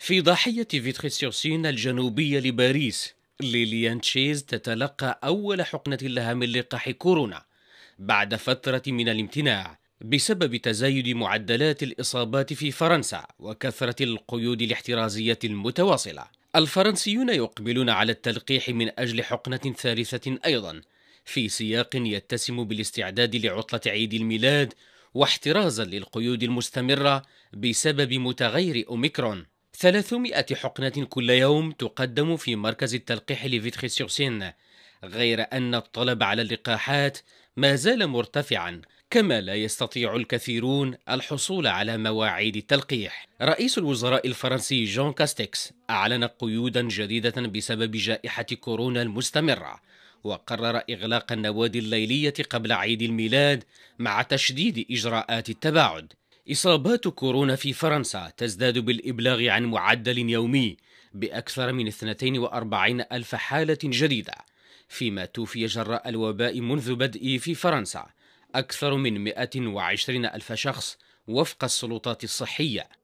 في ضاحية فيتري سير الجنوبية لباريس ليليان تشيز تتلقى أول حقنة لها من لقاح كورونا بعد فترة من الامتناع بسبب تزايد معدلات الإصابات في فرنسا وكثرة القيود الاحترازية المتواصلة الفرنسيون يقبلون على التلقيح من أجل حقنة ثالثة أيضا في سياق يتسم بالاستعداد لعطلة عيد الميلاد واحترازا للقيود المستمرة بسبب متغير أوميكرون 300 حقنة كل يوم تقدم في مركز التلقيح لفيتخي سيرسين غير أن الطلب على اللقاحات ما زال مرتفعا كما لا يستطيع الكثيرون الحصول على مواعيد التلقيح رئيس الوزراء الفرنسي جون كاستكس أعلن قيودا جديدة بسبب جائحة كورونا المستمرة وقرر إغلاق النوادي الليلية قبل عيد الميلاد مع تشديد إجراءات التباعد إصابات كورونا في فرنسا تزداد بالإبلاغ عن معدل يومي بأكثر من 42 ألف حالة جديدة فيما توفي جراء الوباء منذ بدءه في فرنسا أكثر من 120 ألف شخص وفق السلطات الصحية